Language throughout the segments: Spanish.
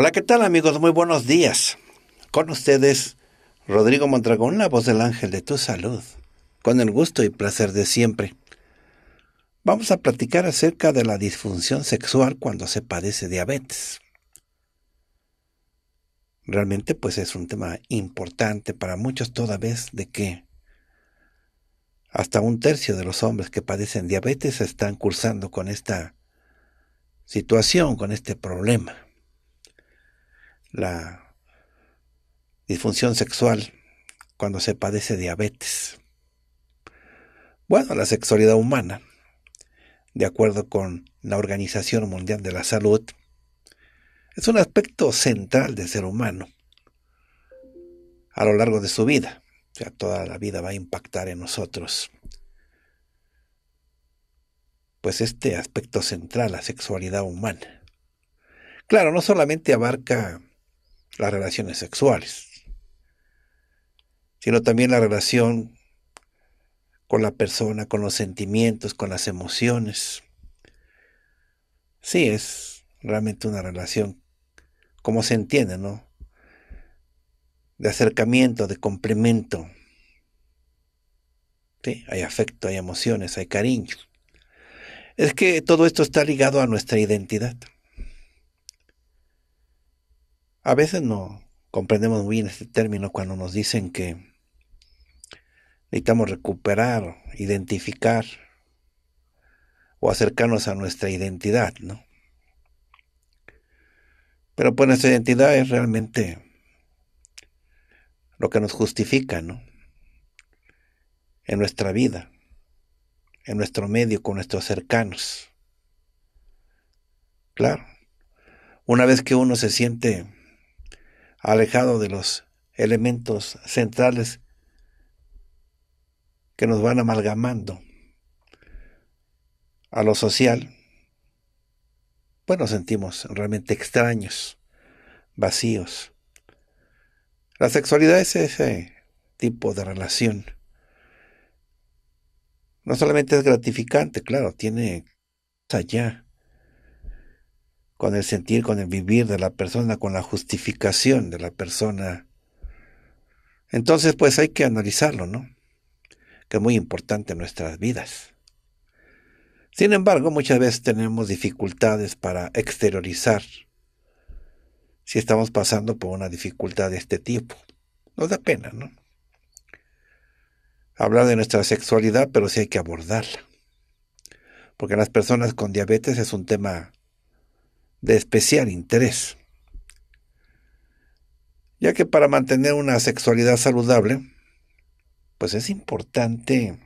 Hola, ¿qué tal amigos? Muy buenos días. Con ustedes, Rodrigo Mondragón, la voz del ángel de tu salud, con el gusto y placer de siempre. Vamos a platicar acerca de la disfunción sexual cuando se padece diabetes. Realmente pues es un tema importante para muchos toda vez de que hasta un tercio de los hombres que padecen diabetes están cursando con esta situación, con este problema la disfunción sexual cuando se padece diabetes. Bueno, la sexualidad humana, de acuerdo con la Organización Mundial de la Salud, es un aspecto central del ser humano a lo largo de su vida. O sea, toda la vida va a impactar en nosotros. Pues este aspecto central, la sexualidad humana. Claro, no solamente abarca las relaciones sexuales, sino también la relación con la persona, con los sentimientos, con las emociones. Sí, es realmente una relación, como se entiende, ¿no? De acercamiento, de complemento. ¿Sí? Hay afecto, hay emociones, hay cariño. Es que todo esto está ligado a nuestra identidad. A veces no comprendemos muy bien este término cuando nos dicen que necesitamos recuperar, identificar o acercarnos a nuestra identidad, ¿no? Pero pues nuestra identidad es realmente lo que nos justifica, ¿no? En nuestra vida, en nuestro medio, con nuestros cercanos. Claro, una vez que uno se siente alejado de los elementos centrales que nos van amalgamando a lo social, pues nos sentimos realmente extraños, vacíos. La sexualidad es ese tipo de relación. No solamente es gratificante, claro, tiene allá con el sentir, con el vivir de la persona, con la justificación de la persona. Entonces, pues hay que analizarlo, ¿no? Que es muy importante en nuestras vidas. Sin embargo, muchas veces tenemos dificultades para exteriorizar si estamos pasando por una dificultad de este tipo. Nos da pena, ¿no? Hablar de nuestra sexualidad, pero sí hay que abordarla. Porque las personas con diabetes es un tema de especial interés, ya que para mantener una sexualidad saludable, pues es importante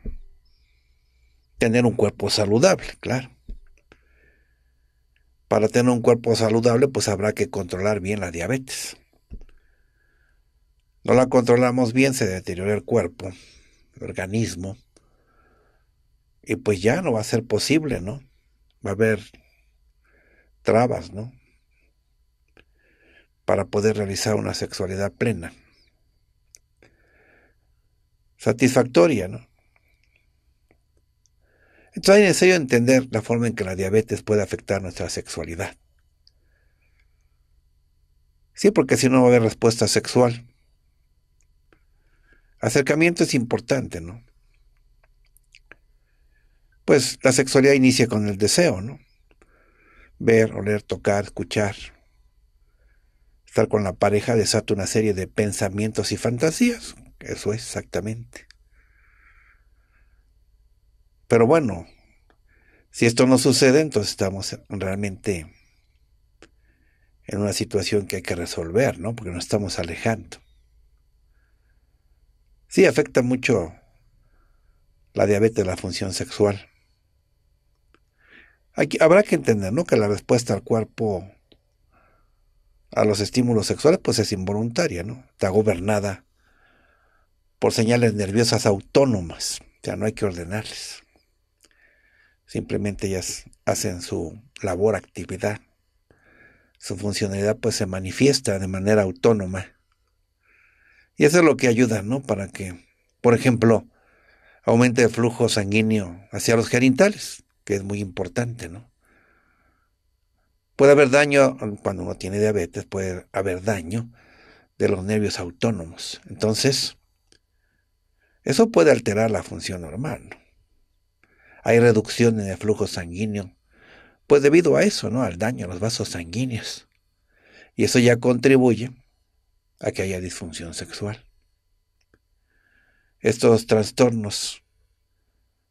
tener un cuerpo saludable, claro. Para tener un cuerpo saludable, pues habrá que controlar bien la diabetes. No la controlamos bien, se deteriora el cuerpo, el organismo, y pues ya no va a ser posible, ¿no? Va a haber trabas, ¿no? Para poder realizar una sexualidad plena. Satisfactoria, ¿no? Entonces hay necesario entender la forma en que la diabetes puede afectar nuestra sexualidad. Sí, porque si no va a haber respuesta sexual. Acercamiento es importante, ¿no? Pues la sexualidad inicia con el deseo, ¿no? ver, oler, tocar, escuchar. Estar con la pareja desata una serie de pensamientos y fantasías. Eso es exactamente. Pero bueno, si esto no sucede, entonces estamos realmente en una situación que hay que resolver, ¿no? Porque nos estamos alejando. Sí, afecta mucho la diabetes, la función sexual habrá que entender, ¿no? Que la respuesta al cuerpo a los estímulos sexuales, pues es involuntaria, ¿no? Está gobernada por señales nerviosas autónomas. O sea, no hay que ordenarles. Simplemente ellas hacen su labor, actividad. Su funcionalidad pues se manifiesta de manera autónoma. Y eso es lo que ayuda, ¿no? Para que, por ejemplo, aumente el flujo sanguíneo hacia los genitales que es muy importante, ¿no? Puede haber daño, mm, cuando uno tiene diabetes, puede haber daño de los nervios autónomos. Entonces, eso puede alterar la función normal. ¿no? Hay reducción en el flujo sanguíneo, pues debido a eso, ¿no? Al daño a los vasos sanguíneos. Y eso ya contribuye a que haya disfunción sexual. Estos trastornos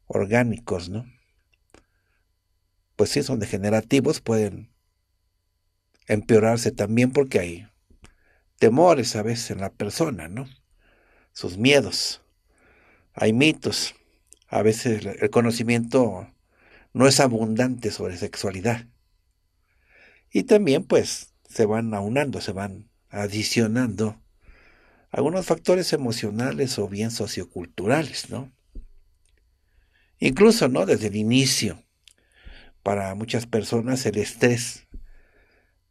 orgánicos, ¿no? pues sí, son degenerativos, pueden empeorarse también porque hay temores a veces en la persona, ¿no? Sus miedos, hay mitos, a veces el conocimiento no es abundante sobre sexualidad. Y también pues se van aunando, se van adicionando algunos factores emocionales o bien socioculturales, ¿no? Incluso, ¿no? Desde el inicio, para muchas personas el estrés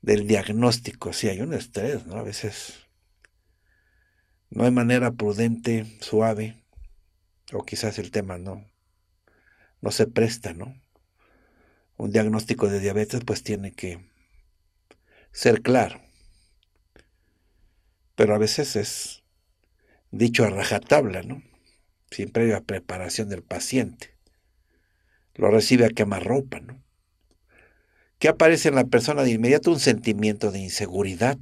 del diagnóstico. Sí, hay un estrés, ¿no? A veces no hay manera prudente, suave, o quizás el tema no, no se presta, ¿no? Un diagnóstico de diabetes pues tiene que ser claro. Pero a veces es dicho a rajatabla, ¿no? hay previa preparación del paciente lo recibe a quemarropa, ¿no? ¿Qué aparece en la persona de inmediato? Un sentimiento de inseguridad,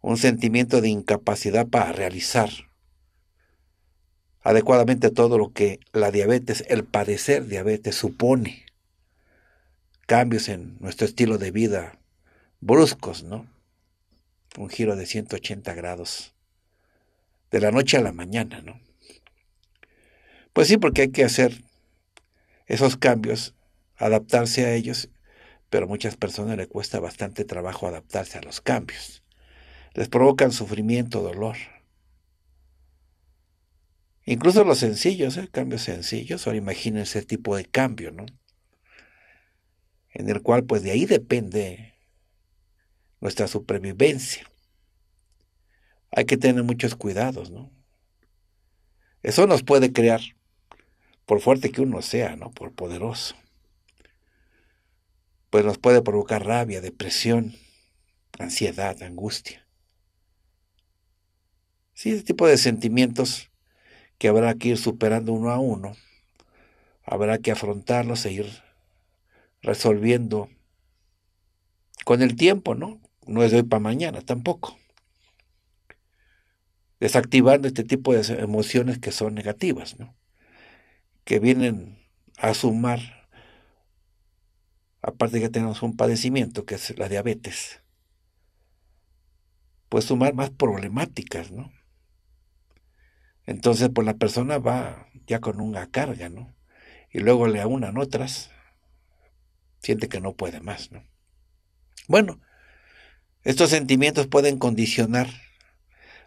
un sentimiento de incapacidad para realizar adecuadamente todo lo que la diabetes, el padecer diabetes supone. Cambios en nuestro estilo de vida bruscos, ¿no? Un giro de 180 grados. De la noche a la mañana, ¿no? Pues sí, porque hay que hacer esos cambios, adaptarse a ellos, pero a muchas personas le cuesta bastante trabajo adaptarse a los cambios. Les provocan sufrimiento, dolor. Incluso los sencillos, ¿eh? cambios sencillos, ahora imagínense ese tipo de cambio, ¿no? En el cual pues de ahí depende nuestra supervivencia. Hay que tener muchos cuidados, ¿no? Eso nos puede crear por fuerte que uno sea, ¿no? por poderoso, pues nos puede provocar rabia, depresión, ansiedad, angustia. Sí, ese tipo de sentimientos que habrá que ir superando uno a uno, habrá que afrontarlos e ir resolviendo con el tiempo, ¿no? No es de hoy para mañana tampoco. Desactivando este tipo de emociones que son negativas, ¿no? que vienen a sumar, aparte que tenemos un padecimiento que es la diabetes, pues sumar más problemáticas, ¿no? Entonces, pues la persona va ya con una carga, ¿no? Y luego le aunan otras, siente que no puede más, ¿no? Bueno, estos sentimientos pueden condicionar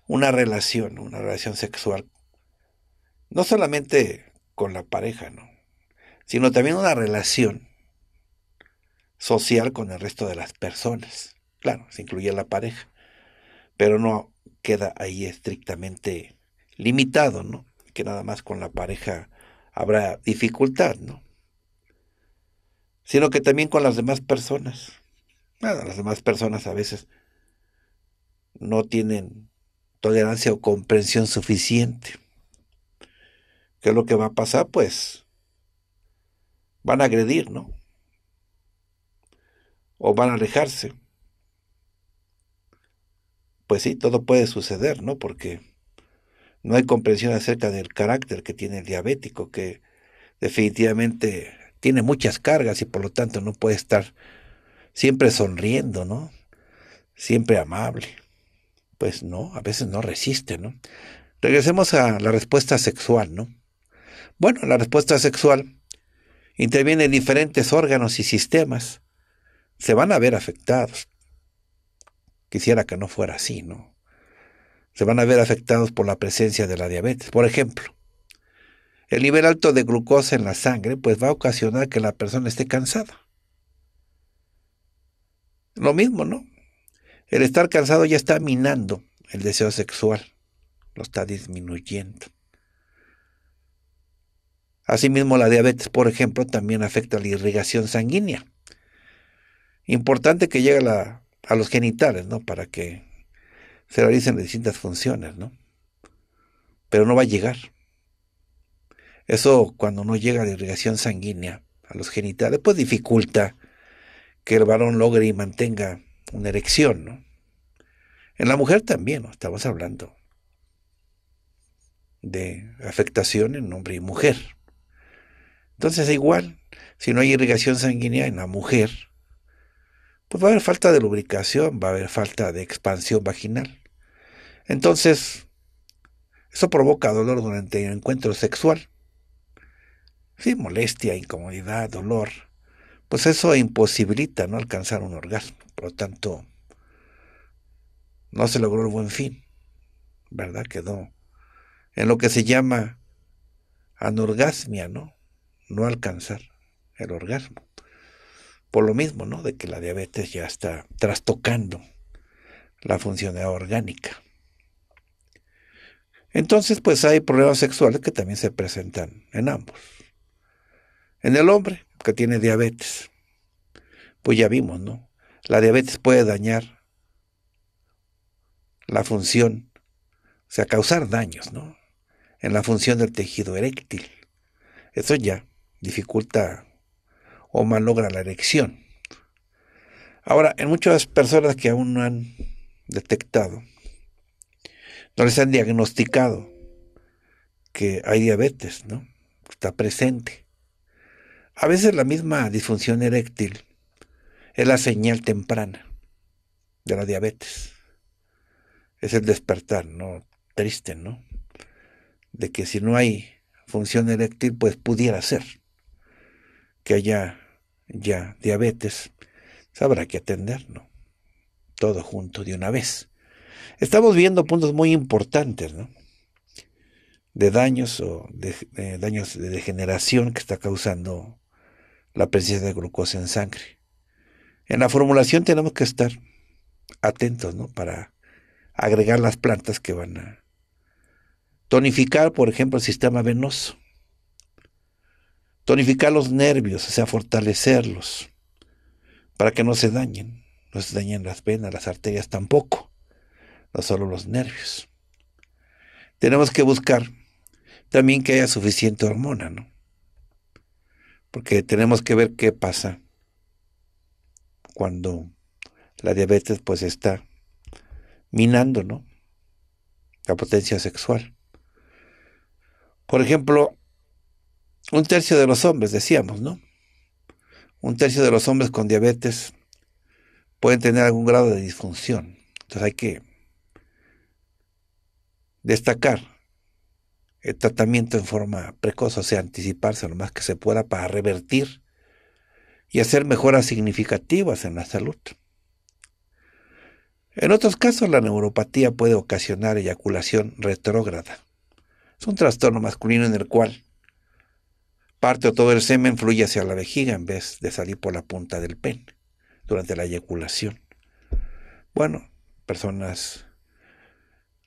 una relación, una relación sexual, no solamente con la pareja, ¿no? Sino también una relación social con el resto de las personas. Claro, se incluye la pareja, pero no queda ahí estrictamente limitado, ¿no? Que nada más con la pareja habrá dificultad, ¿no? Sino que también con las demás personas. Nada, las demás personas a veces no tienen tolerancia o comprensión suficiente. ¿Qué es lo que va a pasar? Pues van a agredir, ¿no? O van a alejarse. Pues sí, todo puede suceder, ¿no? Porque no hay comprensión acerca del carácter que tiene el diabético, que definitivamente tiene muchas cargas y por lo tanto no puede estar siempre sonriendo, ¿no? Siempre amable. Pues no, a veces no resiste, ¿no? Regresemos a la respuesta sexual, ¿no? Bueno, la respuesta sexual interviene en diferentes órganos y sistemas. Se van a ver afectados. Quisiera que no fuera así, ¿no? Se van a ver afectados por la presencia de la diabetes. Por ejemplo, el nivel alto de glucosa en la sangre pues va a ocasionar que la persona esté cansada. Lo mismo, ¿no? El estar cansado ya está minando el deseo sexual, lo está disminuyendo. Asimismo, la diabetes, por ejemplo, también afecta la irrigación sanguínea. Importante que llegue a, los genitales, ¿no? Para que se realicen distintas funciones, ¿no? Pero no va a llegar. Eso cuando no llega la irrigación sanguínea a los genitales, pues dificulta que el varón logre y mantenga una erección, ¿no? En la mujer también, ¿no? estamos hablando de afectación en hombre y mujer. Entonces, igual, si no hay irrigación sanguínea en la mujer, pues va a haber falta de lubricación, va a haber falta de expansión vaginal. Entonces, eso provoca dolor durante el encuentro sexual. Sí, molestia, incomodidad, dolor. Pues eso imposibilita no alcanzar un orgasmo. Por lo tanto, no se logró el buen fin. ¿Verdad? Quedó en lo que se llama anorgasmia, ¿no? no alcanzar el orgasmo. Por lo mismo, ¿no? De que la diabetes ya está trastocando la función orgánica. Entonces, pues hay problemas sexuales que también se presentan en ambos. En el hombre que tiene diabetes, pues ya vimos, ¿no? La diabetes puede dañar la función, o sea, causar daños, ¿no? En la función del tejido eréctil. Eso ya dificulta o malogra la erección. Ahora, en muchas personas que aún no han detectado, no les han diagnosticado que hay diabetes, ¿no? Está presente. A veces la misma disfunción eréctil es la señal temprana de la diabetes. Es el despertar, ¿no? Triste, ¿no? De que si no hay función eréctil, pues pudiera ser que haya ya diabetes, sabrá que atenderlo. Todo junto de una vez. Estamos viendo puntos muy importantes, ¿no? De daños o de, de daños de degeneración que está causando la presencia de glucosa en sangre. En la formulación tenemos que estar atentos, ¿no? Para agregar las plantas que van a tonificar, por ejemplo, el sistema venoso tonificar los nervios, o sea, fortalecerlos, para que no se dañen, no se dañen las venas, las arterias tampoco, no solo los nervios. Tenemos que buscar también que haya suficiente hormona, ¿no? Porque tenemos que ver qué pasa cuando la diabetes pues está minando, ¿no? La potencia sexual. Por ejemplo, un tercio de los hombres, decíamos, ¿no? Un tercio de los hombres con diabetes pueden tener algún grado de disfunción. Entonces hay que destacar el tratamiento en forma precoz, o sea, anticiparse lo más que se pueda para revertir y hacer mejoras significativas en la salud. En otros casos, la neuropatía puede ocasionar eyaculación retrógrada. Es un trastorno masculino en el cual parte o todo el semen fluye hacia la vejiga en vez de salir por la punta del pene durante la eyaculación. Bueno, personas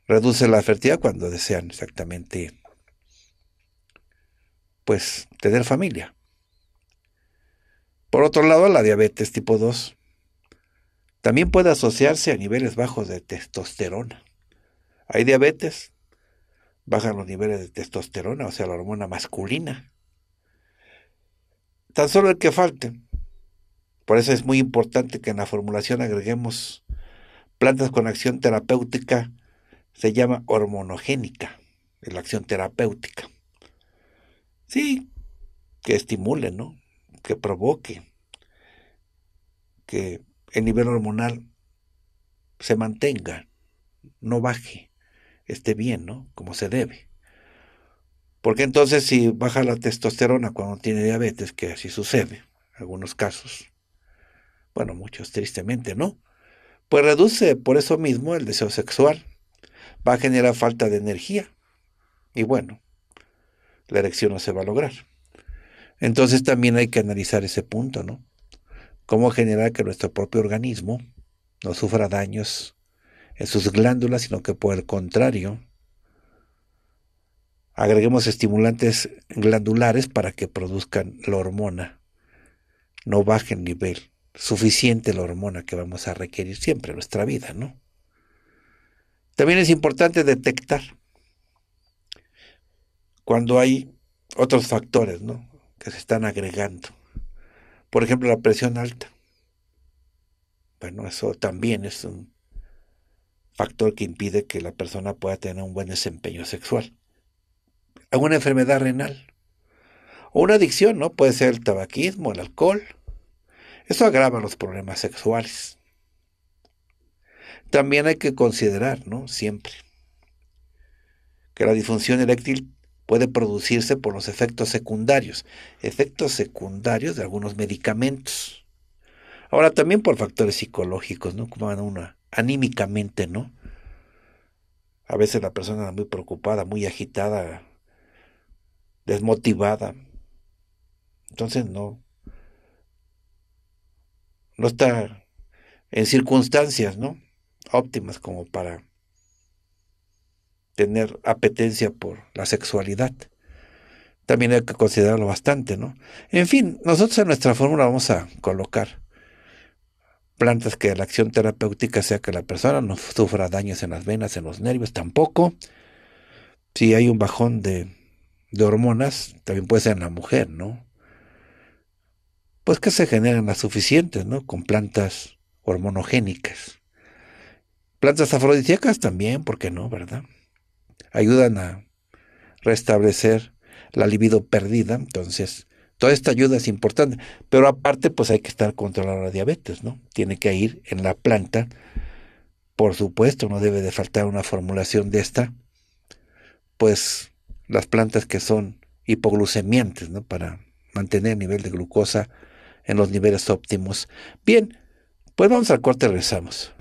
reducen la fertilidad cuando desean exactamente pues tener familia. Por otro lado, la diabetes tipo 2 también puede asociarse a niveles bajos de testosterona. Hay diabetes, bajan los niveles de testosterona, o sea, la hormona masculina tan solo el que falte. Por eso es muy importante que en la formulación agreguemos plantas con acción terapéutica, se llama hormonogénica, la acción terapéutica. Sí, que estimule, ¿no? Que provoque que el nivel hormonal se mantenga, no baje, esté bien, ¿no? Como se debe. Porque entonces si baja la testosterona cuando tiene diabetes, que así sucede en algunos casos, bueno, muchos tristemente no, pues reduce por eso mismo el deseo sexual, va a generar falta de energía y bueno, la erección no se va a lograr. Entonces también hay que analizar ese punto, ¿no? Cómo generar que nuestro propio organismo no sufra daños en sus glándulas, sino que por el contrario, agreguemos estimulantes glandulares para que produzcan la hormona. No baje el nivel. Suficiente la hormona que vamos a requerir siempre en nuestra vida, ¿no? También es importante detectar cuando hay otros factores, ¿no? Que se están agregando. Por ejemplo, la presión alta. Bueno, eso también es un factor que impide que la persona pueda tener un buen desempeño sexual alguna enfermedad renal. O una adicción, ¿no? Puede ser el tabaquismo, el alcohol. Eso agrava los problemas sexuales. También hay que considerar, ¿no? Siempre, que la disfunción eréctil puede producirse por los efectos secundarios, efectos secundarios de algunos medicamentos. Ahora también por factores psicológicos, ¿no? Como una anímicamente, ¿no? A veces la persona muy preocupada, muy agitada, desmotivada. Entonces no. No está en circunstancias, ¿no? Óptimas como para tener apetencia por la sexualidad. También hay que considerarlo bastante, ¿no? En fin, nosotros en nuestra fórmula vamos a colocar plantas que la acción terapéutica sea que la persona no sufra daños en las venas, en los nervios, tampoco. Si hay un bajón de de hormonas, también puede ser en la mujer, ¿no? Pues que se generan las suficientes, ¿no? Con plantas hormonogénicas. Plantas afrodisíacas también, ¿por qué no, verdad? Ayudan a restablecer la libido perdida, entonces toda esta ayuda es importante, pero aparte pues hay que estar controlando la diabetes, ¿no? Tiene que ir en la planta, por supuesto, no debe de faltar una formulación de esta, pues las plantas que son hipoglucemiantes, ¿no? Para mantener el nivel de glucosa en los niveles óptimos. Bien, pues vamos al corte, regresamos.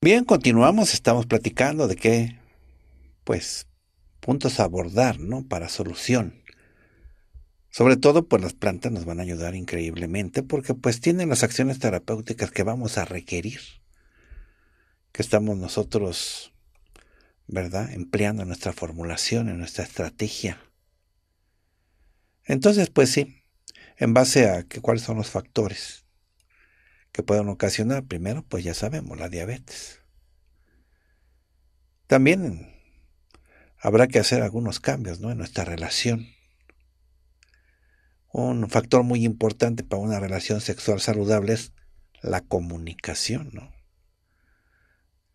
Bien, continuamos, estamos platicando de qué, pues, puntos a abordar, ¿no? Para solución sobre todo, pues las plantas nos van a ayudar increíblemente porque pues tienen las acciones terapéuticas que vamos a requerir, que estamos nosotros, ¿verdad?, empleando en nuestra formulación, en nuestra estrategia. Entonces, pues sí, en base a que, cuáles son los factores que pueden ocasionar, primero, pues ya sabemos, la diabetes. También habrá que hacer algunos cambios, ¿no?, en nuestra relación un factor muy importante para una relación sexual saludable es la comunicación, ¿no?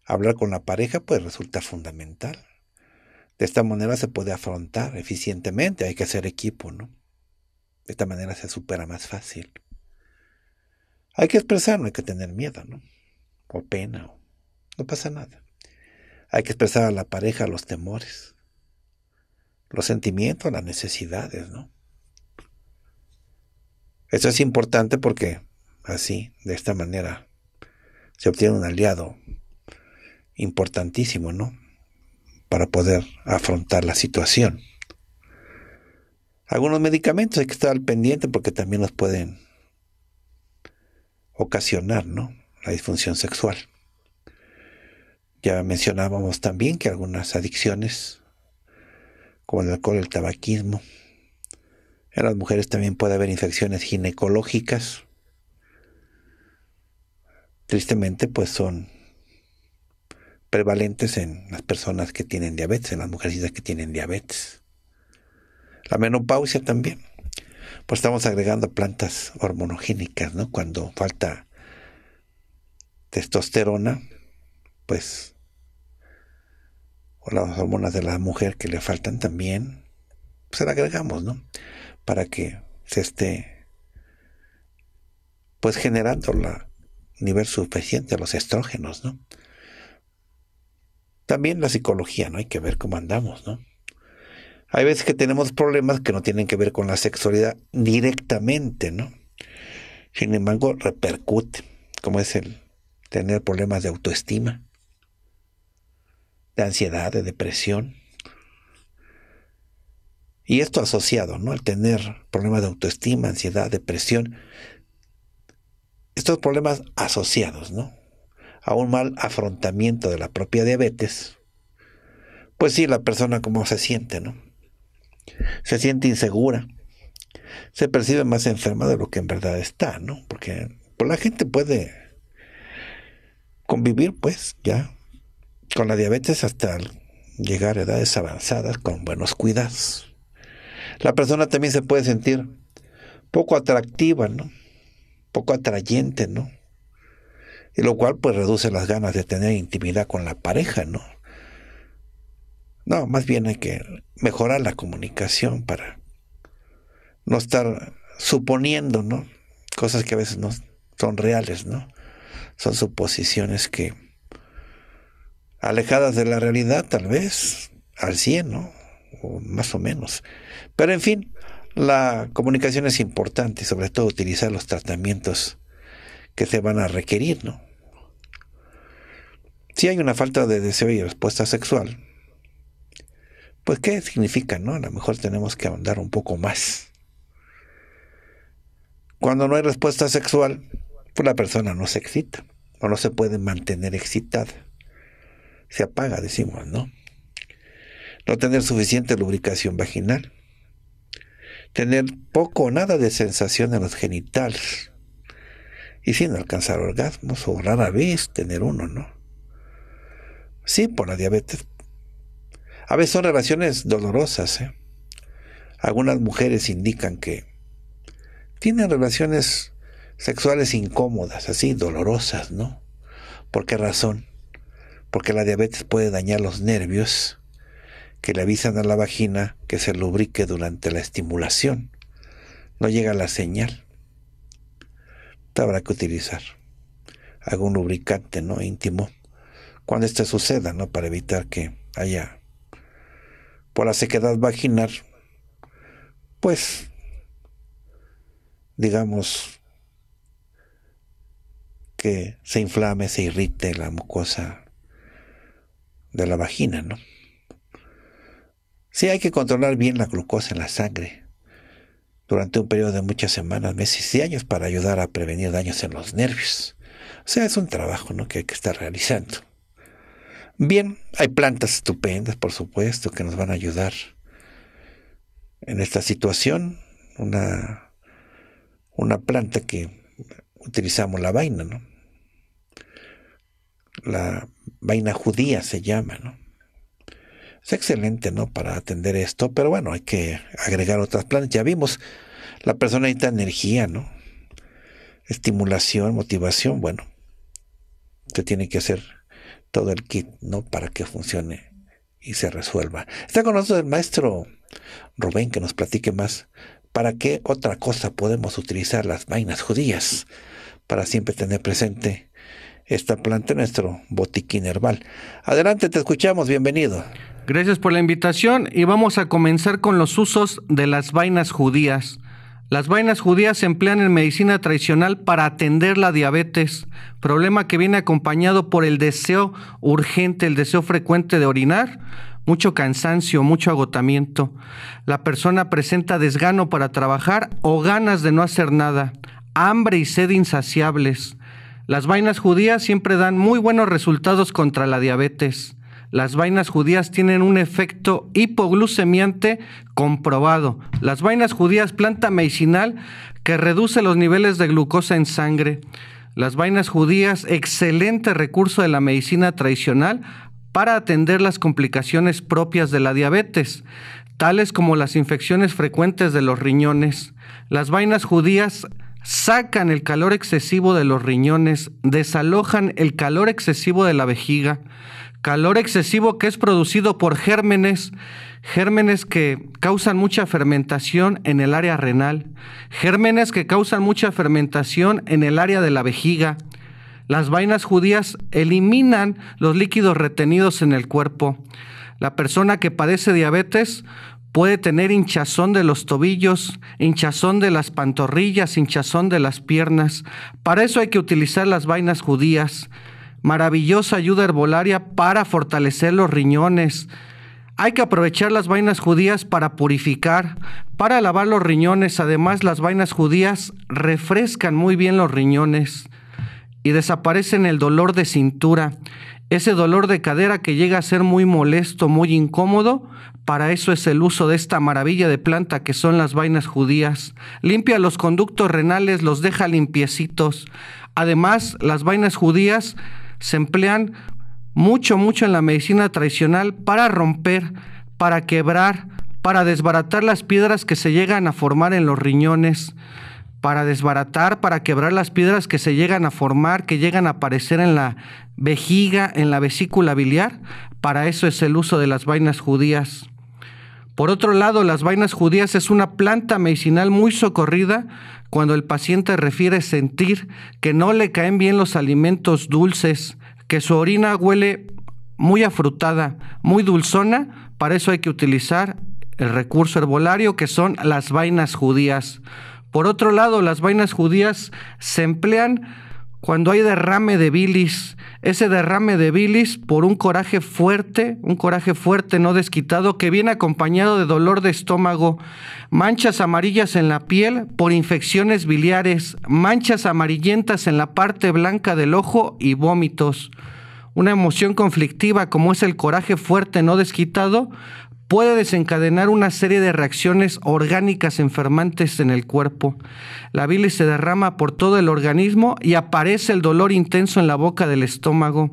Hablar con la pareja pues resulta fundamental. De esta manera se puede afrontar eficientemente, hay que hacer equipo, ¿no? De esta manera se supera más fácil. Hay que expresar, no hay que tener miedo, ¿no? O pena, no pasa nada. Hay que expresar a la pareja los temores, los sentimientos, las necesidades, ¿no? Eso es importante porque así, de esta manera, se obtiene un aliado importantísimo, ¿no? Para poder afrontar la situación. Algunos medicamentos hay que estar al pendiente porque también nos pueden ocasionar, ¿no? La disfunción sexual. Ya mencionábamos también que algunas adicciones, como el alcohol, el tabaquismo, en las mujeres también puede haber infecciones ginecológicas. Tristemente, pues son prevalentes en las personas que tienen diabetes, en las mujeres que tienen diabetes. La menopausia también. Pues estamos agregando plantas hormonogénicas, ¿no? Cuando falta testosterona, pues, o las hormonas de la mujer que le faltan también, pues se la agregamos, ¿no? para que se esté pues generando el nivel suficiente de los estrógenos, ¿no? También la psicología, ¿no? Hay que ver cómo andamos, ¿no? Hay veces que tenemos problemas que no tienen que ver con la sexualidad directamente, ¿no? Sin embargo, repercute, como es el tener problemas de autoestima, de ansiedad, de depresión, y esto asociado, ¿no? Al tener problemas de autoestima, ansiedad, depresión, estos problemas asociados, ¿no? A un mal afrontamiento de la propia diabetes, pues sí, la persona como se siente, ¿no? Se siente insegura, se percibe más enferma de lo que en verdad está, ¿no? Porque pues, la gente puede convivir, pues, ya, con la diabetes hasta llegar a edades avanzadas con buenos cuidados la persona también se puede sentir poco atractiva, ¿no? Poco atrayente, ¿no? Y lo cual pues reduce las ganas de tener intimidad con la pareja, ¿no? No, más bien hay que mejorar la comunicación para no estar suponiendo, ¿no? Cosas que a veces no son reales, ¿no? Son suposiciones que alejadas de la realidad tal vez, al cien, ¿no? más o menos. Pero en fin, la comunicación es importante, sobre todo utilizar los tratamientos que se van a requerir, ¿no? Si hay una falta de deseo y respuesta sexual, pues ¿qué significa, no? A lo mejor tenemos que ahondar un poco más. Cuando no hay respuesta sexual, pues la persona no se excita o no se puede mantener excitada. Se apaga, decimos, ¿no? no tener suficiente lubricación vaginal, tener poco o nada de sensación en los genitales y sin alcanzar orgasmos o rara vez tener uno, ¿no? Sí, por la diabetes. A veces son relaciones dolorosas. ¿eh? Algunas mujeres indican que tienen relaciones sexuales incómodas, así, dolorosas, ¿no? ¿Por qué razón? Porque la diabetes puede dañar los nervios que le avisan a la vagina que se lubrique durante la estimulación. No llega la señal. Habrá que utilizar algún lubricante no íntimo cuando esto suceda, ¿no? Para evitar que haya por la sequedad vaginal, pues, digamos, que se inflame, se irrite la mucosa de la vagina, ¿no? Sí, hay que controlar bien la glucosa en la sangre durante un periodo de muchas semanas, meses y años para ayudar a prevenir daños en los nervios. O sea, es un trabajo que hay que estar realizando. Bien, hay plantas estupendas, por supuesto, que nos van a ayudar en esta situación. Una, una planta que utilizamos la vaina, ¿no? La vaina judía se llama, ¿no? Es excelente, ¿no? Para atender esto, pero bueno, hay que agregar otras plantas. Ya vimos, la persona necesita energía, ¿no? Estimulación, motivación, bueno, usted tiene que hacer todo el kit, ¿no? Para que funcione y se resuelva. Está con nosotros el maestro Rubén que nos platique más. ¿Para qué otra cosa podemos utilizar las vainas judías? Para siempre tener presente esta planta en nuestro botiquín herbal. Adelante, te escuchamos, bienvenido. Gracias por la invitación y vamos a comenzar con los usos de las vainas judías. Las vainas judías se emplean en medicina tradicional para atender la diabetes, problema que viene acompañado por el deseo urgente, el deseo frecuente de orinar, mucho cansancio, mucho agotamiento. La persona presenta desgano para trabajar o ganas de no hacer nada, hambre y sed insaciables. Las vainas judías siempre dan muy buenos resultados contra la diabetes las vainas judías tienen un efecto hipoglucemiante comprobado. Las vainas judías, planta medicinal que reduce los niveles de glucosa en sangre. Las vainas judías, excelente recurso de la medicina tradicional para atender las complicaciones propias de la diabetes, tales como las infecciones frecuentes de los riñones. Las vainas judías sacan el calor excesivo de los riñones, desalojan el calor excesivo de la vejiga, Calor excesivo que es producido por gérmenes, gérmenes que causan mucha fermentación en el área renal, gérmenes que causan mucha fermentación en el área de la vejiga. Las vainas judías eliminan los líquidos retenidos en el cuerpo. La persona que padece diabetes puede tener hinchazón de los tobillos, hinchazón de las pantorrillas, hinchazón de las piernas. Para eso hay que utilizar las vainas judías maravillosa ayuda herbolaria para fortalecer los riñones. Hay que aprovechar las vainas judías para purificar, para lavar los riñones. Además, las vainas judías refrescan muy bien los riñones y desaparecen el dolor de cintura. Ese dolor de cadera que llega a ser muy molesto, muy incómodo, para eso es el uso de esta maravilla de planta que son las vainas judías. Limpia los conductos renales, los deja limpiecitos. Además, las vainas judías se emplean mucho, mucho en la medicina tradicional para romper, para quebrar, para desbaratar las piedras que se llegan a formar en los riñones, para desbaratar, para quebrar las piedras que se llegan a formar, que llegan a aparecer en la vejiga, en la vesícula biliar. Para eso es el uso de las vainas judías. Por otro lado, las vainas judías es una planta medicinal muy socorrida cuando el paciente refiere sentir que no le caen bien los alimentos dulces, que su orina huele muy afrutada, muy dulzona. Para eso hay que utilizar el recurso herbolario que son las vainas judías. Por otro lado, las vainas judías se emplean cuando hay derrame de bilis, ese derrame de bilis por un coraje fuerte, un coraje fuerte no desquitado, que viene acompañado de dolor de estómago, manchas amarillas en la piel por infecciones biliares, manchas amarillentas en la parte blanca del ojo y vómitos. Una emoción conflictiva como es el coraje fuerte no desquitado puede desencadenar una serie de reacciones orgánicas enfermantes en el cuerpo. La bilis se derrama por todo el organismo y aparece el dolor intenso en la boca del estómago,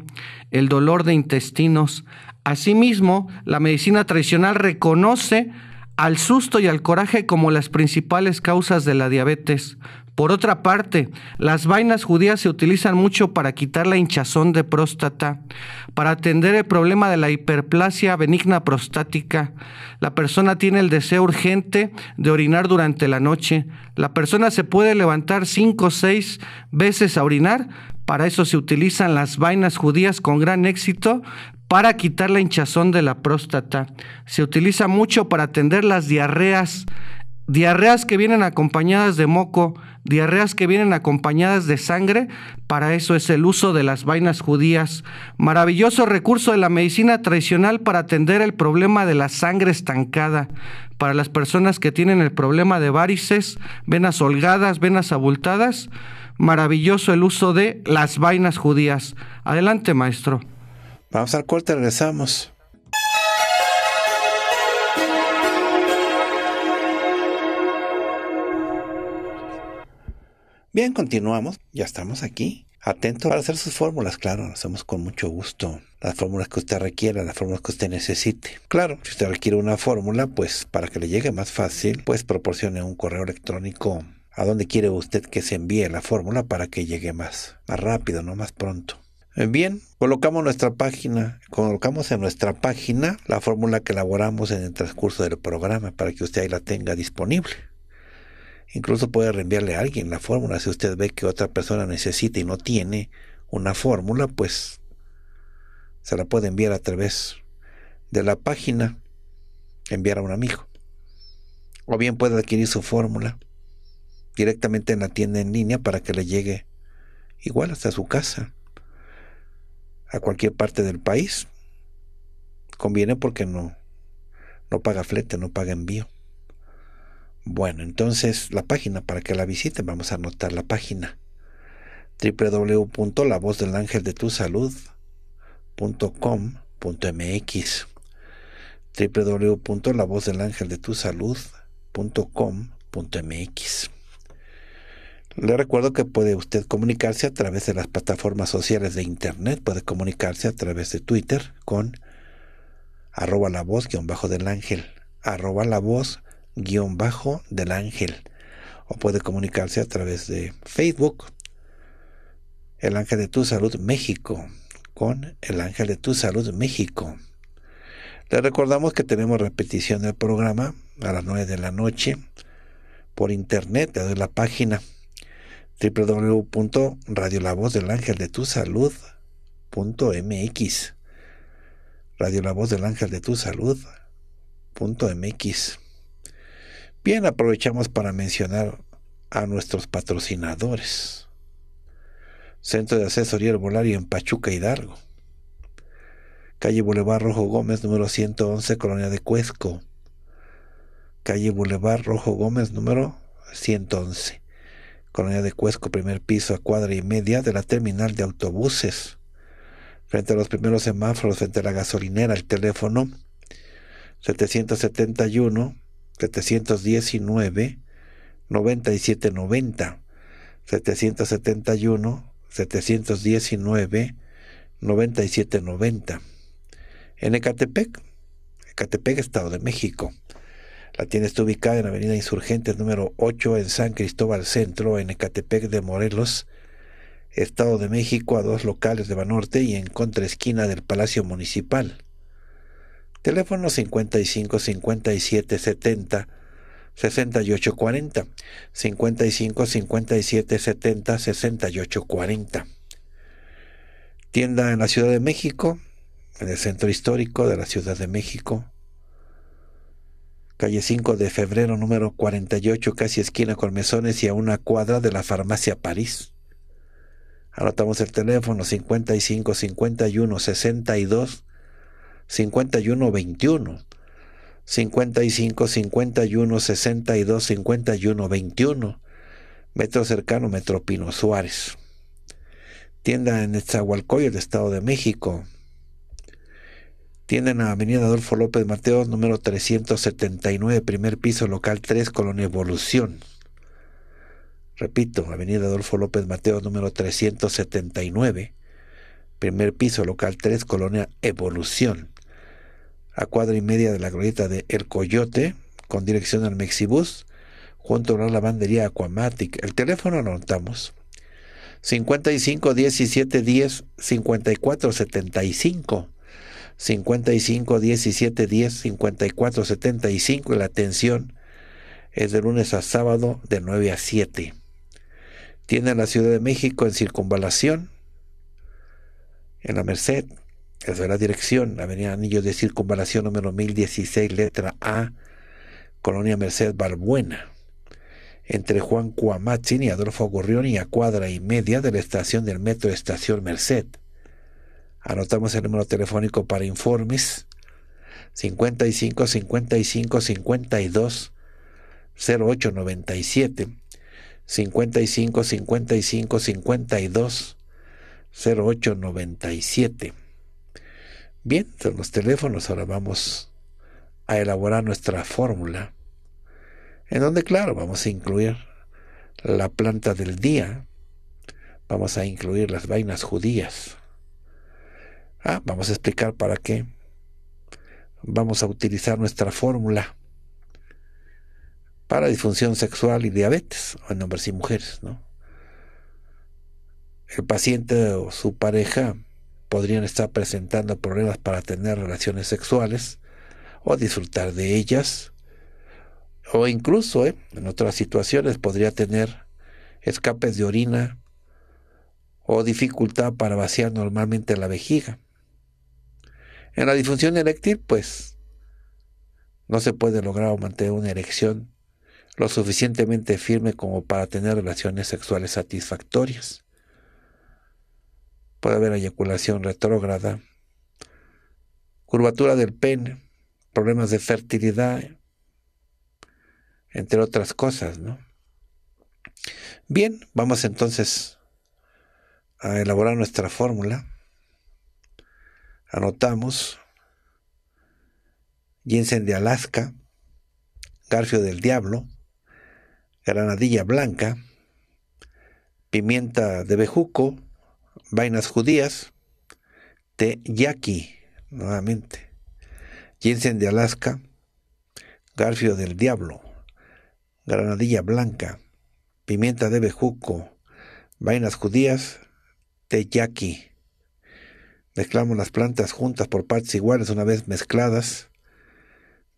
el dolor de intestinos. Asimismo, la medicina tradicional reconoce al susto y al coraje como las principales causas de la diabetes, por otra parte, las vainas judías se utilizan mucho para quitar la hinchazón de próstata, para atender el problema de la hiperplasia benigna prostática. La persona tiene el deseo urgente de orinar durante la noche. La persona se puede levantar cinco o seis veces a orinar. Para eso se utilizan las vainas judías con gran éxito, para quitar la hinchazón de la próstata. Se utiliza mucho para atender las diarreas diarreas que vienen acompañadas de moco, diarreas que vienen acompañadas de sangre, para eso es el uso de las vainas judías. Maravilloso recurso de la medicina tradicional para atender el problema de la sangre estancada. Para las personas que tienen el problema de varices, venas holgadas, venas abultadas, maravilloso el uso de las vainas judías. Adelante, maestro. Vamos al corte, regresamos. Bien, continuamos. Ya estamos aquí. Atento para hacer sus fórmulas, claro, lo hacemos con mucho gusto. Las fórmulas que usted requiera, las fórmulas que usted necesite. Claro, si usted requiere una fórmula, pues para que le llegue más fácil, pues proporcione un correo electrónico a donde quiere usted que se envíe la fórmula para que llegue más, más rápido, no más pronto. Eh, bien, colocamos nuestra página, colocamos en nuestra página la fórmula que elaboramos en el transcurso del programa para que usted ahí la tenga disponible. Incluso puede reenviarle a alguien la fórmula. Si usted ve que otra persona necesita y no tiene una fórmula, pues se la puede enviar a través de la página, enviar a un amigo. O bien puede adquirir su fórmula directamente en la tienda en línea para que le llegue igual hasta su casa, a cualquier parte del país. Conviene porque no, no paga flete, no paga envío. Bueno, entonces la página para que la visiten, vamos a anotar la página www.lavozdelangeldetusalud.com.mx www.lavozdelangeldetusalud.com.mx le recuerdo que puede usted comunicarse a través de las plataformas sociales de Internet, puede comunicarse a través de Twitter con arroba la voz bajo del ángel, arroba la voz guión bajo del ángel o puede comunicarse a través de Facebook el ángel de tu salud México con el ángel de tu salud México le recordamos que tenemos repetición del programa a las 9 de la noche por internet de la página www.radiolavozdelangeldetusalud.mx Radio La Voz del Ángel de Tu Salud.mx Bien, aprovechamos para mencionar a nuestros patrocinadores. Centro de Asesoría Herbolaria en Pachuca Hidalgo. Calle Boulevard Rojo Gómez, número 111, Colonia de Cuesco. Calle Boulevard Rojo Gómez, número 111. Colonia de Cuesco, primer piso, a cuadra y media de la terminal de autobuses. Frente a los primeros semáforos, frente a la gasolinera, el teléfono 771 719 9790 771 719 9790 en Ecatepec, Ecatepec, Estado de México. La tienda está ubicada en Avenida Insurgentes número 8 en San Cristóbal Centro, en Ecatepec de Morelos, Estado de México, a dos locales de Banorte y en contraesquina del Palacio Municipal. Teléfono 55 57 70 68 40. 55 57 70 68 40. Tienda en la Ciudad de México, en el centro histórico de la Ciudad de México. Calle 5 de febrero, número 48, casi esquina con mesones y a una cuadra de la farmacia París. Anotamos el teléfono 55 51 62 51, 21. 55, 51, 62, 51, 21. Metro cercano, Metro Pino Suárez. Tienda en el Estado de México. Tienda en Avenida Adolfo López Mateos, número 379, primer piso, local 3, Colonia Evolución. Repito, Avenida Adolfo López Mateos, número 379, primer piso, local 3, Colonia Evolución a cuadra y media de la glorieta de El Coyote, con dirección al Mexibus, junto a una lavandería Aquamatic. El teléfono lo notamos. 55 17 10 54 75. 55 17 10 54 75 y la atención es de lunes a sábado de 9 a 7. Tiene la Ciudad de México en circunvalación, en la Merced, esa es la dirección, Avenida Anillo de Circunvalación número 1016, letra A, Colonia Merced Barbuena Entre Juan Cuamatzin y Adolfo y a cuadra y media de la estación del metro Estación Merced. Anotamos el número telefónico para informes 55 55 52 08 97 55 55 52 08 97 Bien, son los teléfonos. Ahora vamos a elaborar nuestra fórmula. En donde, claro, vamos a incluir la planta del día. Vamos a incluir las vainas judías. Ah, vamos a explicar para qué. Vamos a utilizar nuestra fórmula para disfunción sexual y diabetes en hombres y mujeres, ¿no? El paciente o su pareja podrían estar presentando problemas para tener relaciones sexuales o disfrutar de ellas. O incluso eh, en otras situaciones podría tener escapes de orina o dificultad para vaciar normalmente la vejiga. En la disfunción eréctil, pues, no se puede lograr o mantener una erección lo suficientemente firme como para tener relaciones sexuales satisfactorias puede haber eyaculación retrógrada, curvatura del pene, problemas de fertilidad, entre otras cosas, ¿no? Bien, vamos entonces a elaborar nuestra fórmula. Anotamos ginseng de Alaska, Garfio del Diablo, Granadilla Blanca, Pimienta de Bejuco, vainas judías, Yaqui, nuevamente, Jensen de Alaska, Garfio del Diablo, Granadilla Blanca, Pimienta de Bejuco, Vainas Judías, Teyaki. Mezclamos las plantas juntas por partes iguales una vez mezcladas.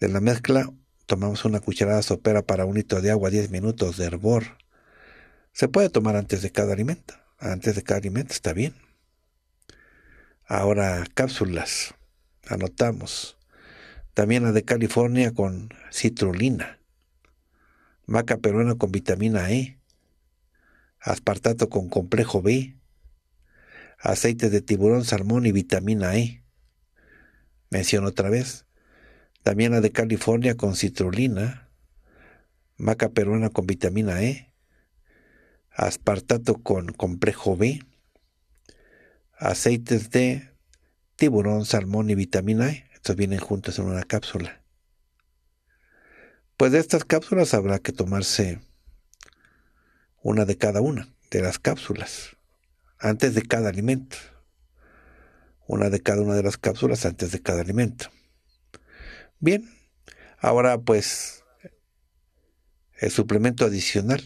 De la mezcla tomamos una cucharada sopera para un litro de agua 10 minutos de hervor. Se puede tomar antes de cada alimento antes de cada alimento, está bien. Ahora cápsulas, anotamos. También la de California con citrulina, maca peruana con vitamina E, aspartato con complejo B, aceite de tiburón, salmón y vitamina E. Menciono otra vez. También la de California con citrulina, maca peruana con vitamina E, aspartato con complejo B, aceites de tiburón, salmón y vitamina E. Estos vienen juntos en una cápsula. Pues de estas cápsulas habrá que tomarse una de cada una de las cápsulas antes de cada alimento. Una de cada una de las cápsulas antes de cada alimento. Bien, ahora pues el suplemento adicional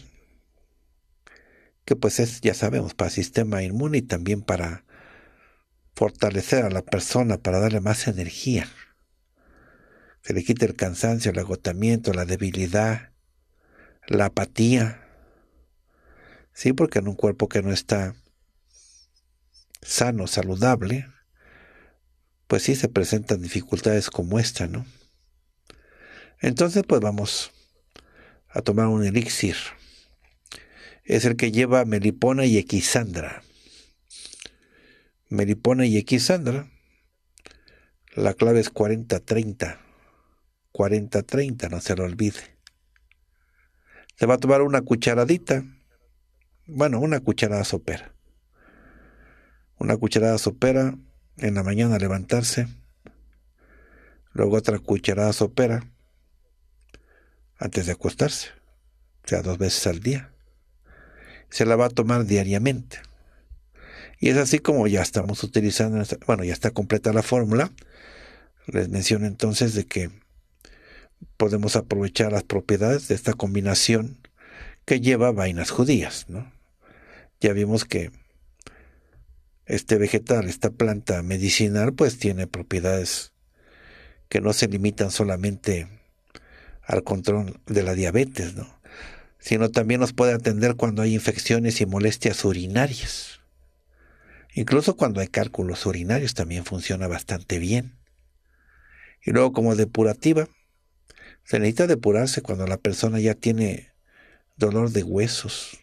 que pues es, ya sabemos, para sistema inmune y también para fortalecer a la persona, para darle más energía. Que le quite el cansancio, el agotamiento, la debilidad, la apatía. Sí, porque en un cuerpo que no está sano, saludable, pues sí se presentan dificultades como esta, ¿no? Entonces, pues vamos a tomar un elixir es el que lleva Melipona y Equisandra. Melipona y Equisandra. La clave es 40-30. 40-30, no se lo olvide. Se va a tomar una cucharadita. Bueno, una cucharada sopera. Una cucharada sopera en la mañana levantarse. Luego otra cucharada sopera antes de acostarse. O sea, dos veces al día se la va a tomar diariamente. Y es así como ya estamos utilizando, bueno, ya está completa la fórmula. Les menciono entonces de que podemos aprovechar las propiedades de esta combinación que lleva vainas judías. ¿no? Ya vimos que este vegetal, esta planta medicinal, pues tiene propiedades que no se limitan solamente al control de la diabetes, ¿no? sino también nos puede atender cuando hay infecciones y molestias urinarias. Incluso cuando hay cálculos urinarios también funciona bastante bien. Y luego como depurativa, se necesita depurarse cuando la persona ya tiene dolor de huesos,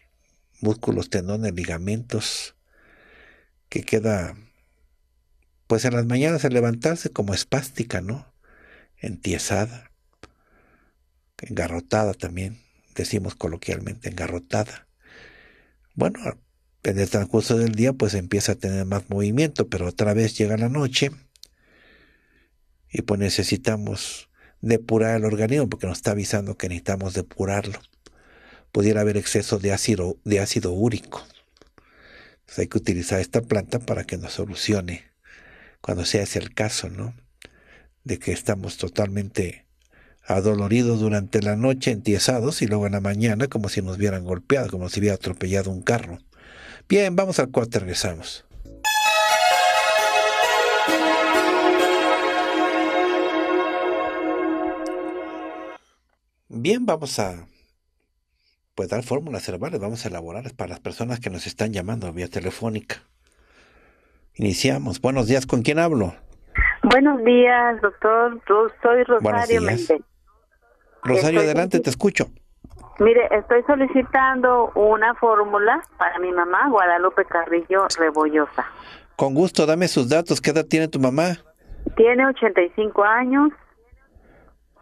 músculos, tendones, ligamentos, que queda, pues en las mañanas al levantarse como espástica, ¿no? Entiesada, engarrotada también decimos coloquialmente, engarrotada. Bueno, en el transcurso del día pues empieza a tener más movimiento, pero otra vez llega la noche y pues necesitamos depurar el organismo porque nos está avisando que necesitamos depurarlo. Pudiera haber exceso de ácido, de ácido úrico. Entonces pues, hay que utilizar esta planta para que nos solucione cuando sea ese el caso, ¿no? De que estamos totalmente adoloridos durante la noche, entiesados, y luego en la mañana como si nos hubieran golpeado, como si hubiera atropellado un carro. Bien, vamos al cuarto, regresamos. Bien, vamos a pues dar fórmulas verbales, vamos a elaborar para las personas que nos están llamando vía telefónica. Iniciamos. Buenos días, ¿con quién hablo? Buenos días, doctor. Yo Soy Rosario Méndez. Rosario, adelante, te escucho. Mire, estoy solicitando una fórmula para mi mamá, Guadalupe Carrillo Rebollosa. Con gusto, dame sus datos. ¿Qué edad tiene tu mamá? Tiene 85 años.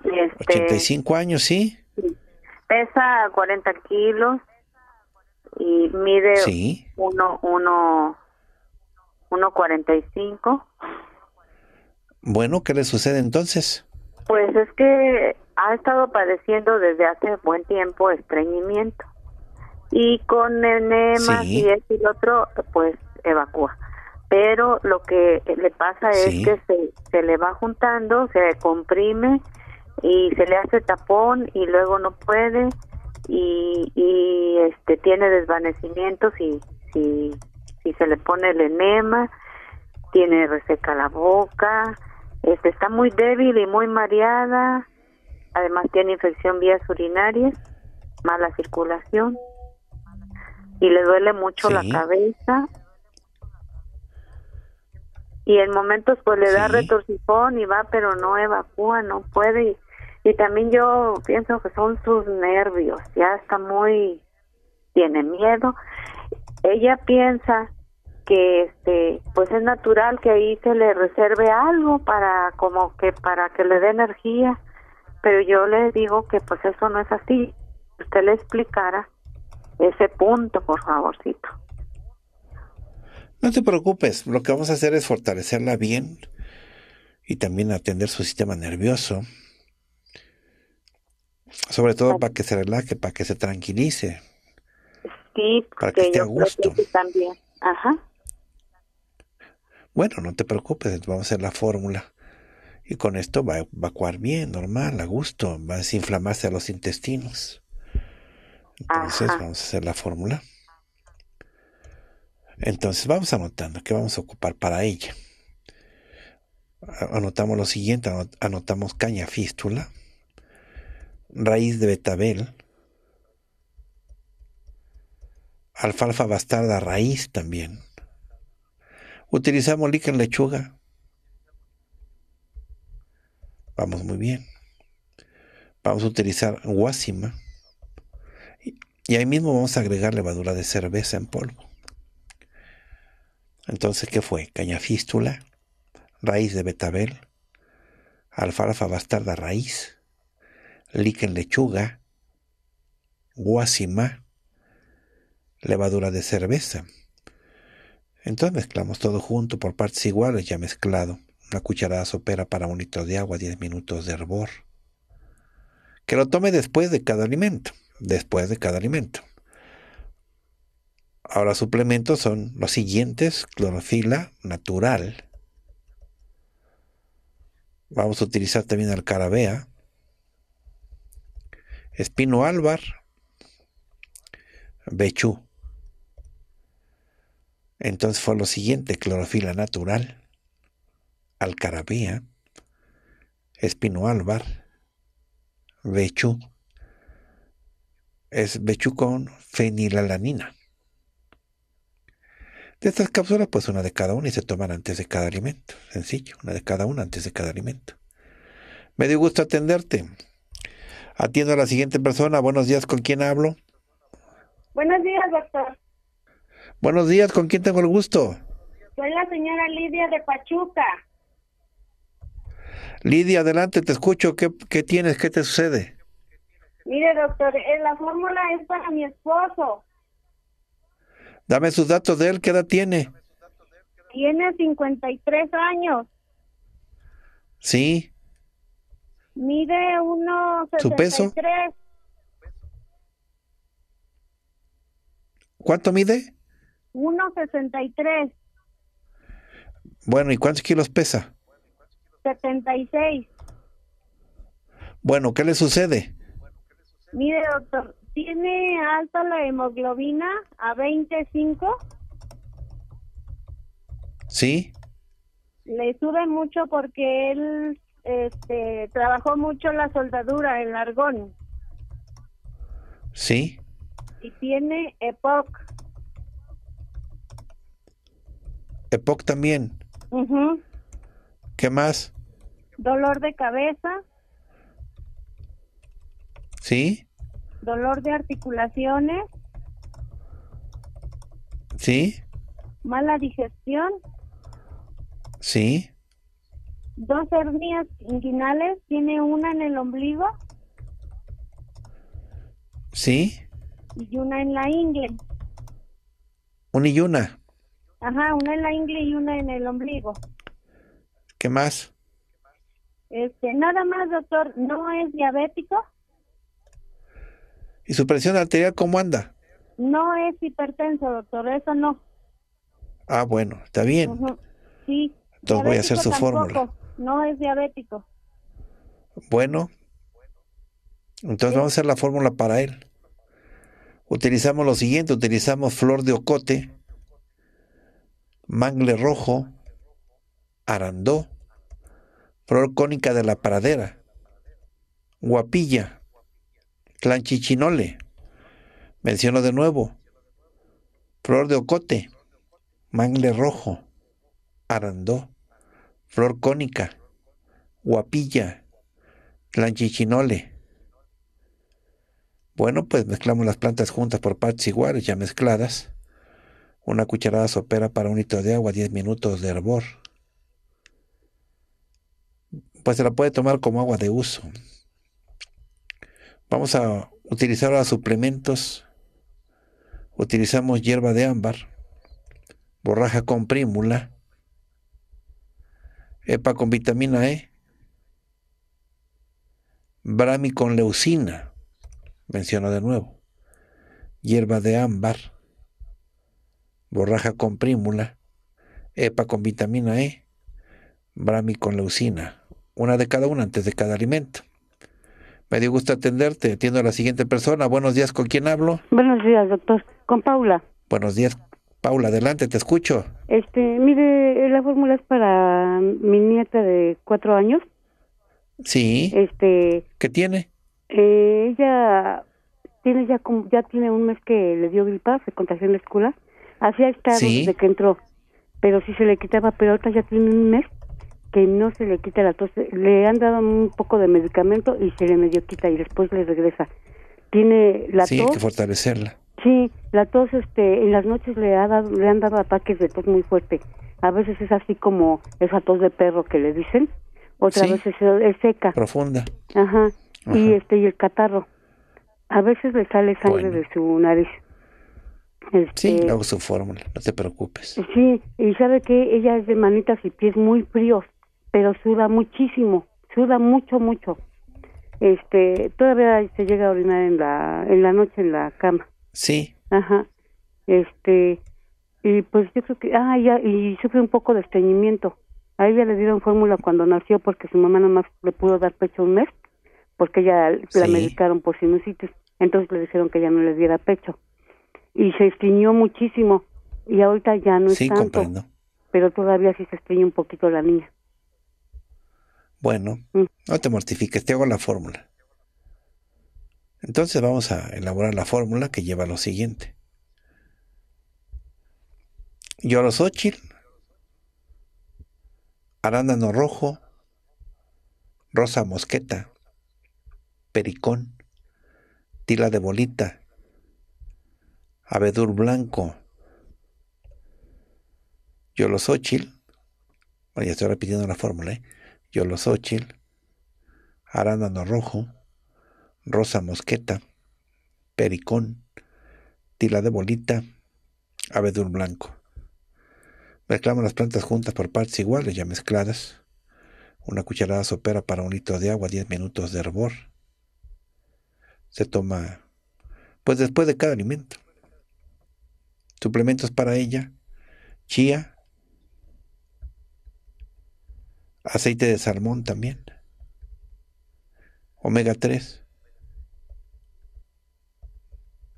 85 este, años, sí. Pesa 40 kilos y mide 1,45. Sí. Uno, bueno, ¿qué le sucede entonces? Pues es que ha estado padeciendo desde hace buen tiempo estreñimiento y con enemas y y el otro pues evacúa pero lo que le pasa es que se, le va juntando se comprime y se le hace tapón y luego no puede y, y este tiene desvanecimiento y si, si se le pone el enema tiene reseca la boca este está muy débil y muy mareada Además tiene infección vías urinarias, mala circulación y le duele mucho la cabeza. Y en momentos pues le da retorcifón y va, pero no evacúa, no puede. Y, y también yo pienso que son sus nervios, ya está muy tiene miedo. Ella piensa que este pues es natural que ahí se le reserve algo para como que para que le dé energía pero yo le digo que pues eso no es así. Usted le explicara ese punto, por favorcito. No te preocupes, lo que vamos a hacer es fortalecerla bien y también atender su sistema nervioso. Sobre todo para que se relaje, para que se tranquilice. Sí, para que esté a gusto. también. Ajá. Bueno, no te preocupes, vamos a hacer la fórmula. Y con esto va a evacuar bien, normal, a gusto, va a desinflamarse a los intestinos. Entonces vamos a hacer la fórmula. Entonces vamos anotando qué vamos a ocupar para ella. Anotamos lo siguiente, anotamos caña fístula, raíz de betabel, alfalfa bastarda raíz también. Utilizamos líquen lechuga, Vamos muy bien. Vamos a utilizar guasima. Y ahí mismo vamos a agregar levadura de cerveza en polvo. Entonces, ¿qué fue? Cañafístula, raíz de betabel, alfalfa bastarda raíz, líquen lechuga, guasima, levadura de cerveza. Entonces mezclamos todo junto por partes iguales ya mezclado una cucharada sopera para un litro de agua, 10 minutos de hervor. Que lo tome después de cada alimento, después de cada alimento. Ahora, suplementos son los siguientes, clorofila natural. Vamos a utilizar también alcarabea, espino álvar, bechú. Entonces fue lo siguiente, clorofila natural. Alcarabía, Espino Álvar, Bechú. Es Bechú con fenilalanina. De estas cápsulas, pues una de cada una y se toman antes de cada alimento. Sencillo, una de cada una antes de cada alimento. Me dio gusto atenderte. Atiendo a la siguiente persona. Buenos días, ¿con quién hablo? Buenos días, doctor. Buenos días, ¿con quién tengo el gusto? Soy la señora Lidia de Pachuca. Lidia, adelante, te escucho. ¿Qué, tienes? ¿Qué te sucede? Mire, doctor, eh, la fórmula es para mi esposo. Dame sus datos de él. ¿Qué edad tiene? Tiene 53 años. Sí. Mide uno ¿Su peso? ¿Cuánto mide? 1.63. Bueno, ¿y cuántos kilos pesa? 76. Bueno, ¿qué le sucede? Mire, doctor, tiene alta la hemoglobina a 25. Sí. Le sube mucho porque él este, trabajó mucho la soldadura, En argón. Sí. Y tiene EPOC. EPOC también. ¿Qué más? dolor de cabeza. ¿Sí? Dolor de articulaciones. ¿Sí? Mala digestión. ¿Sí? Dos hernias inguinales, tiene una en el ombligo. ¿Sí? Y una en la ingle. ¿Una y una? Ajá, una en la ingle y una en el ombligo. ¿Qué más? Este, nada más, doctor, ¿no es diabético? ¿Y su presión arterial cómo anda? No es hipertenso, doctor, eso no. Ah, bueno, está bien. Sí. Entonces voy a hacer su fórmula. No es diabético. Bueno. Entonces vamos a hacer la fórmula para él. Utilizamos lo siguiente, utilizamos flor de ocote, mangle rojo, arandó, Flor cónica de la pradera, guapilla, Clanchichinole, menciono de nuevo, flor de ocote, mangle rojo, arandó, flor cónica, guapilla, Clanchichinole. Bueno, pues mezclamos las plantas juntas por partes iguales, ya mezcladas. Una cucharada sopera para un litro de agua, 10 minutos de hervor pues se la puede tomar como agua de uso. Vamos a utilizar ahora suplementos. Utilizamos hierba de ámbar, borraja con prímula, EPA con vitamina E, Brami con leucina, menciono de nuevo, hierba de ámbar, borraja con prímula, EPA con vitamina E, Brami con leucina una de cada una antes de cada alimento. Me dio gusto atenderte. Atiendo a la siguiente persona. Buenos días, ¿con quién hablo? Buenos días, doctor. Con Paula. Buenos días, Paula. Adelante, te escucho. Este, mire, eh, la fórmula es para mi nieta de cuatro años. Sí. Este. ¿Qué tiene? Eh, ella tiene ya ya tiene un mes que le dio gripa, se contagió en la escuela. Así ha estado desde que entró, pero sí se le quitaba, pero ya tiene un mes que no se le quita la tos. Le han dado un poco de medicamento y se le medio quita y después le regresa. Tiene la tos. Sí, que fortalecerla. Sí, la tos este, en las noches le, ha dado, le han dado ataques de tos muy fuerte. A veces es así como esa tos de perro que le dicen, otra vez veces es, seca. Profunda. Ajá. Y, este, y el catarro. A veces le sale sangre de su nariz. sí, hago este su fórmula, no te preocupes. Sí, y sabe que ella es de manitas y pies muy fríos pero suda muchísimo, suda mucho, mucho. Este, todavía se llega a orinar en la, en la noche en la cama. Sí. Ajá. Este, y pues yo creo que, ah, y sufre un poco de estreñimiento. A ella le dieron fórmula cuando nació porque su mamá nomás le pudo dar pecho un mes, porque ya la medicaron por sinusitis. Entonces le dijeron que ya no le diera pecho. Y se estreñió muchísimo. Y ahorita ya no es tanto. Pero todavía sí se estreña un poquito la niña. Bueno, mm. no te mortifiques, te hago la fórmula. Entonces vamos a elaborar la fórmula que lleva lo siguiente. Yolosóchil, arándano rojo, rosa mosqueta, pericón, tila de bolita, abedul blanco, yolosóchil, ya estoy repitiendo la fórmula, ¿eh? Yolosóchil, Arándano Rojo, Rosa Mosqueta, Pericón, Tila de Bolita, Abedul Blanco. Mezclamos las plantas juntas por partes iguales ya mezcladas. Una cucharada sopera para un litro de agua, 10 minutos de hervor. Se toma, pues después de cada alimento. Suplementos para ella, chía, Aceite de salmón también. Omega 3.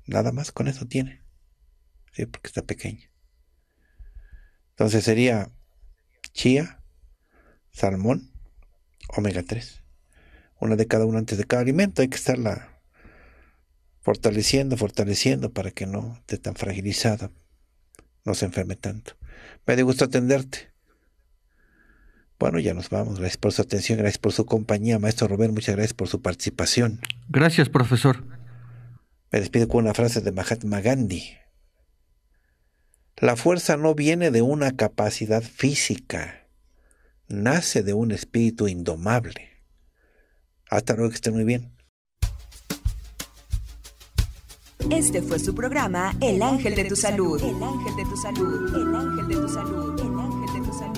Nada más con eso tiene. Sí, porque está pequeña. Entonces sería chía, salmón, omega 3. Una de cada uno antes de cada alimento. Hay que estarla fortaleciendo, fortaleciendo para que no esté tan fragilizada, no se enferme tanto. Me dio gusto atenderte. Bueno, ya nos vamos. Gracias por su atención, gracias por su compañía. Maestro Robert, muchas gracias por su participación. Gracias, profesor. Me despido con una frase de Mahatma Gandhi. La fuerza no viene de una capacidad física, nace de un espíritu indomable. Hasta luego, que estén muy bien. Este fue su programa El Ángel de tu Salud. El Ángel de tu Salud. El Ángel de tu Salud. El ángel de tu salud.